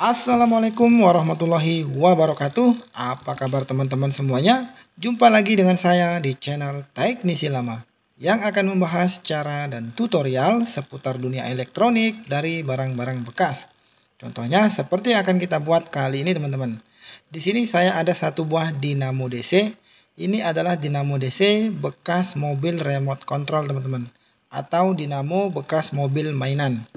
Assalamualaikum warahmatullahi wabarakatuh Apa kabar teman-teman semuanya? Jumpa lagi dengan saya di channel Teknisi Lama Yang akan membahas cara dan tutorial seputar dunia elektronik dari barang-barang bekas Contohnya seperti yang akan kita buat kali ini teman-teman Di sini saya ada satu buah dinamo DC Ini adalah dinamo DC bekas mobil remote control teman-teman Atau dinamo bekas mobil mainan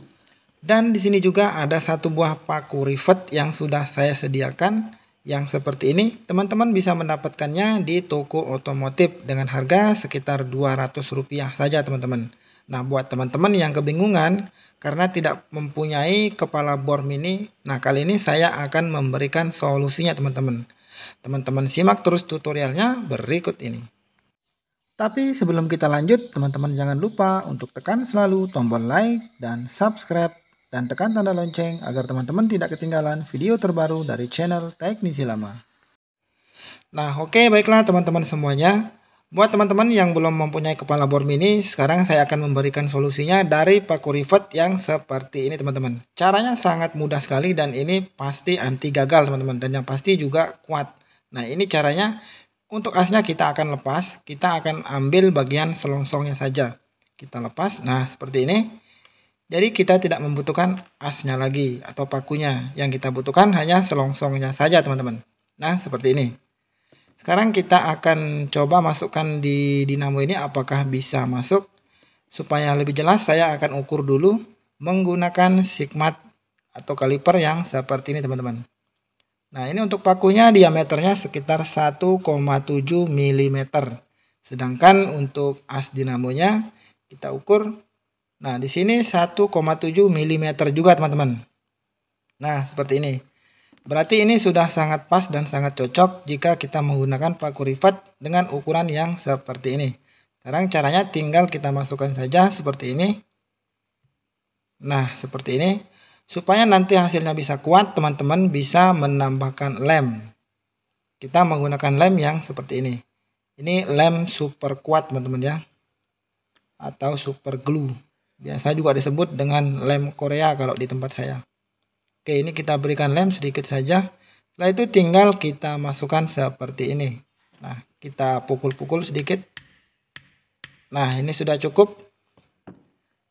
dan di sini juga ada satu buah paku rivet yang sudah saya sediakan yang seperti ini. Teman-teman bisa mendapatkannya di toko otomotif dengan harga sekitar Rp200 saja teman-teman. Nah buat teman-teman yang kebingungan karena tidak mempunyai kepala bor mini, nah kali ini saya akan memberikan solusinya teman-teman. Teman-teman simak terus tutorialnya berikut ini. Tapi sebelum kita lanjut, teman-teman jangan lupa untuk tekan selalu tombol like dan subscribe dan tekan tanda lonceng agar teman-teman tidak ketinggalan video terbaru dari channel Teknisi Lama. Nah oke okay, baiklah teman-teman semuanya. Buat teman-teman yang belum mempunyai kepala bor mini, sekarang saya akan memberikan solusinya dari paku rivet yang seperti ini teman-teman. Caranya sangat mudah sekali dan ini pasti anti gagal teman-teman dan yang pasti juga kuat. Nah ini caranya untuk asnya kita akan lepas, kita akan ambil bagian selongsongnya saja. Kita lepas, nah seperti ini. Jadi kita tidak membutuhkan asnya lagi atau pakunya. Yang kita butuhkan hanya selongsongnya saja teman-teman. Nah seperti ini. Sekarang kita akan coba masukkan di dinamo ini apakah bisa masuk. Supaya lebih jelas saya akan ukur dulu menggunakan sigmat atau kaliper yang seperti ini teman-teman. Nah ini untuk pakunya diameternya sekitar 1,7 mm. Sedangkan untuk as dinamonya kita ukur Nah, di sini 1,7 mm juga, teman-teman. Nah, seperti ini. Berarti ini sudah sangat pas dan sangat cocok jika kita menggunakan paku rivet dengan ukuran yang seperti ini. Sekarang caranya tinggal kita masukkan saja seperti ini. Nah, seperti ini. Supaya nanti hasilnya bisa kuat, teman-teman bisa menambahkan lem. Kita menggunakan lem yang seperti ini. Ini lem super kuat, teman-teman ya. Atau super glue. Biasa ya, juga disebut dengan lem Korea kalau di tempat saya. Oke, ini kita berikan lem sedikit saja. Setelah itu tinggal kita masukkan seperti ini. Nah, kita pukul-pukul sedikit. Nah, ini sudah cukup.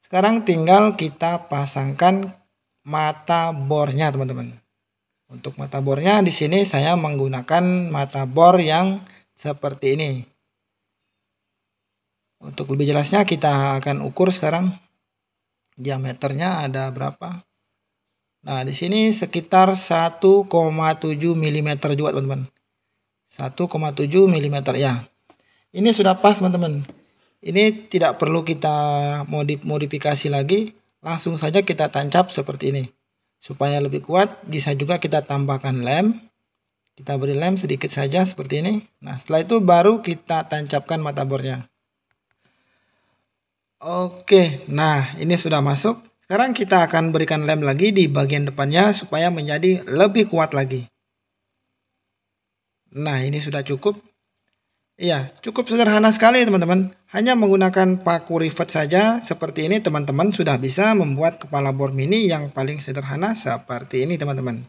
Sekarang tinggal kita pasangkan mata bornya, teman-teman. Untuk mata bornya di sini saya menggunakan mata bor yang seperti ini. Untuk lebih jelasnya kita akan ukur sekarang diameternya ada berapa nah di sini sekitar 1,7 mm juga teman-teman 1,7 mm ya ini sudah pas teman-teman ini tidak perlu kita modif modifikasi lagi langsung saja kita tancap seperti ini supaya lebih kuat bisa juga kita tambahkan lem kita beri lem sedikit saja seperti ini nah setelah itu baru kita tancapkan mata bornya Oke, nah ini sudah masuk. Sekarang kita akan berikan lem lagi di bagian depannya supaya menjadi lebih kuat lagi. Nah ini sudah cukup. Iya, cukup sederhana sekali teman-teman. Hanya menggunakan paku rivet saja seperti ini teman-teman sudah bisa membuat kepala bor mini yang paling sederhana seperti ini teman-teman.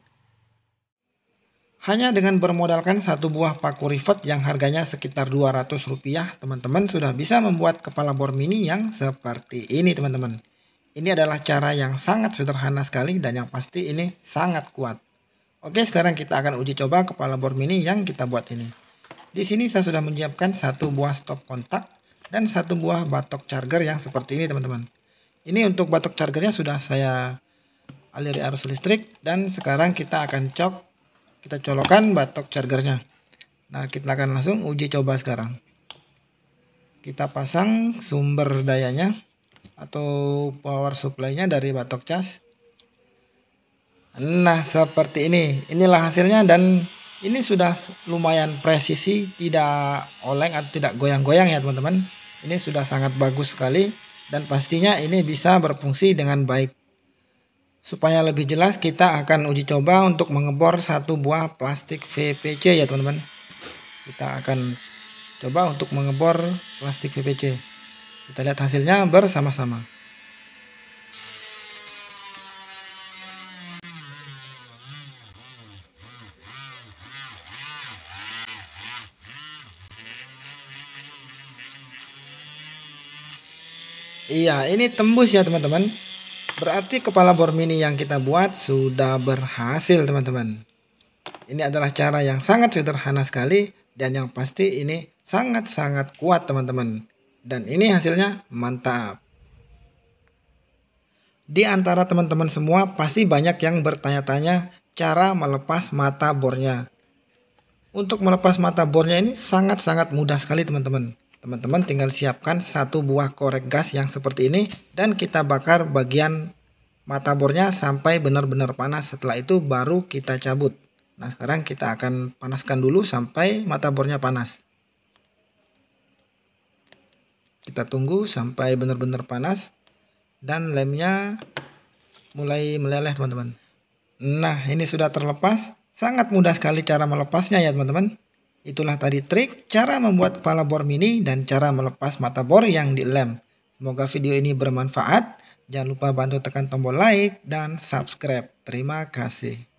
Hanya dengan bermodalkan satu buah paku rivet yang harganya sekitar 200 rupiah, teman-teman sudah bisa membuat kepala bor mini yang seperti ini teman-teman. Ini adalah cara yang sangat sederhana sekali dan yang pasti ini sangat kuat. Oke sekarang kita akan uji coba kepala bor mini yang kita buat ini. Di sini saya sudah menyiapkan satu buah stop kontak dan satu buah batok charger yang seperti ini teman-teman. Ini untuk batok chargernya sudah saya aliri arus listrik dan sekarang kita akan cok kita colokan batok chargernya nah kita akan langsung uji coba sekarang kita pasang sumber dayanya atau power supply-nya dari batok cas nah seperti ini inilah hasilnya dan ini sudah lumayan presisi tidak oleng atau tidak goyang-goyang ya teman-teman ini sudah sangat bagus sekali dan pastinya ini bisa berfungsi dengan baik Supaya lebih jelas kita akan uji coba untuk mengebor satu buah plastik VPC ya teman-teman. Kita akan coba untuk mengebor plastik VPC. Kita lihat hasilnya bersama-sama. Iya, ini tembus ya teman-teman. Berarti kepala bor mini yang kita buat sudah berhasil teman-teman. Ini adalah cara yang sangat sederhana sekali dan yang pasti ini sangat-sangat kuat teman-teman. Dan ini hasilnya mantap. Di antara teman-teman semua pasti banyak yang bertanya-tanya cara melepas mata bornya. Untuk melepas mata bornya ini sangat-sangat mudah sekali teman-teman. Teman-teman tinggal siapkan satu buah korek gas yang seperti ini dan kita bakar bagian mata bornya sampai benar-benar panas. Setelah itu baru kita cabut. Nah sekarang kita akan panaskan dulu sampai mata bornya panas. Kita tunggu sampai benar-benar panas dan lemnya mulai meleleh teman-teman. Nah ini sudah terlepas. Sangat mudah sekali cara melepasnya ya teman-teman. Itulah tadi trik cara membuat kepala bor mini dan cara melepas mata bor yang dilem. Semoga video ini bermanfaat. Jangan lupa bantu tekan tombol like dan subscribe. Terima kasih.